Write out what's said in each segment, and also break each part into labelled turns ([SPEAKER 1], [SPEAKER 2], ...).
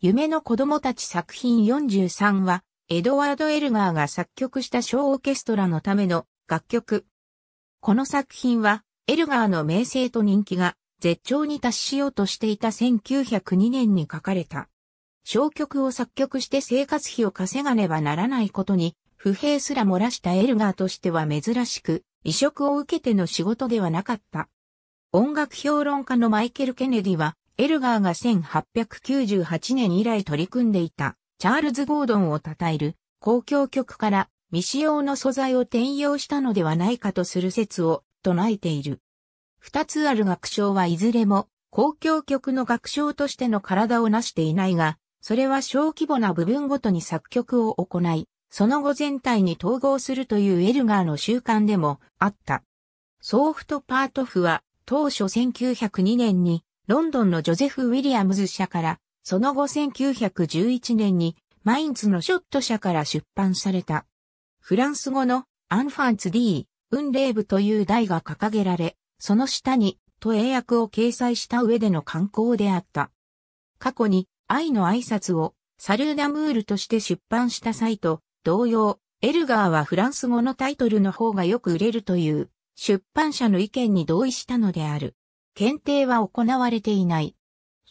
[SPEAKER 1] 夢の子供たち作品43は、エドワード・エルガーが作曲した小オーケストラのための楽曲。この作品は、エルガーの名声と人気が絶頂に達しようとしていた1902年に書かれた。小曲を作曲して生活費を稼がねばならないことに、不平すら漏らしたエルガーとしては珍しく、移植を受けての仕事ではなかった。音楽評論家のマイケル・ケネディは、エルガーが1898年以来取り組んでいた、チャールズ・ゴードンを称える、公共曲から未使用の素材を転用したのではないかとする説を唱えている。二つある楽章はいずれも、公共曲の楽章としての体を成していないが、それは小規模な部分ごとに作曲を行い、その後全体に統合するというエルガーの習慣でもあった。ソーフトパートフは当初1902年にロンドンのジョゼフ・ウィリアムズ社から、その後1911年にマインツのショット社から出版された。フランス語のアンファンツ・ディー、レーブという題が掲げられ、その下にと英訳を掲載した上での刊行であった。過去に愛の挨拶をサルーダムールとして出版した際と同様、エルガーはフランス語のタイトルの方がよく売れるという出版社の意見に同意したのである。検定は行われていない。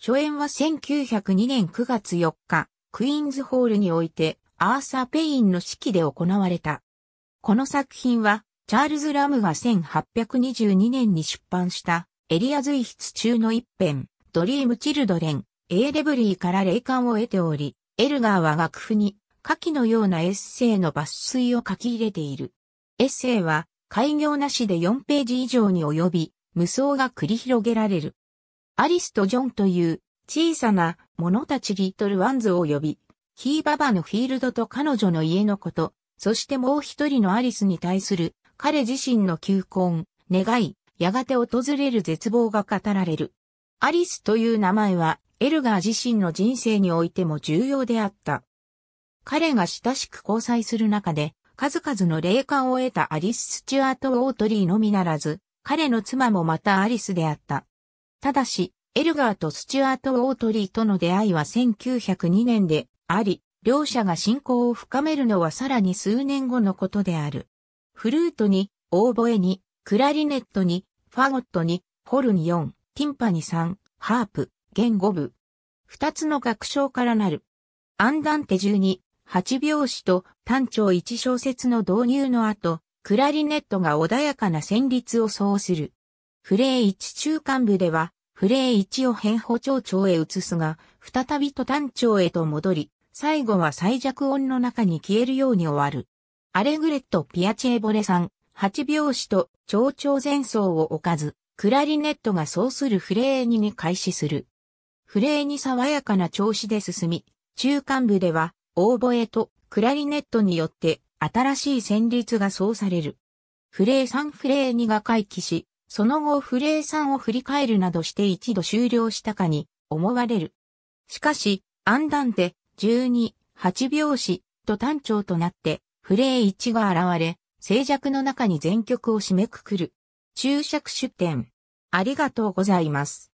[SPEAKER 1] 初演は1902年9月4日、クイーンズホールにおいて、アーサー・ペインの指揮で行われた。この作品は、チャールズ・ラムが1822年に出版したエリア随筆中の一編、ドリーム・チルドレン、エーレブリーから霊感を得ており、エルガーは楽譜に下記のようなエッセイの抜粋を書き入れている。エッセイは開業なしで4ページ以上に及び、無双が繰り広げられる。アリスとジョンという小さな者たちリトルワンズを呼び、ヒーババのフィールドと彼女の家のこと、そしてもう一人のアリスに対する彼自身の求婚、願い、やがて訪れる絶望が語られる。アリスという名前はエルガー自身の人生においても重要であった。彼が親しく交際する中で、数々の霊感を得たアリス・スチュアート・オートリーのみならず、彼の妻もまたアリスであった。ただし、エルガーとスチュアート・オートリーとの出会いは1902年であり、両者が信仰を深めるのはさらに数年後のことである。フルートに、オーボエに、クラリネットに、ファゴットに、ホルン4、ティンパニ3、ハープ、弦5部。二つの楽章からなる。アンダンテ12、8拍子と単調1小節の導入の後、クラリネットが穏やかな旋律を奏する。フレー1中間部では、フレー1を変歩蝶調へ移すが、再びと単調へと戻り、最後は最弱音の中に消えるように終わる。アレグレット・ピアチェーボレさん、8拍子と蝶調前奏を置かず、クラリネットがそうするフレー2に開始する。フレーに爽やかな調子で進み、中間部では、オーボエとクラリネットによって新しい旋律がそうされる。フレー3フレー2が回帰し、その後フレー3を振り返るなどして一度終了したかに思われる。しかし、アンダンテ、12、8拍子と単調となって、フレー1が現れ、静寂の中に全曲を締めくくる。注釈出典。ありがとうございます。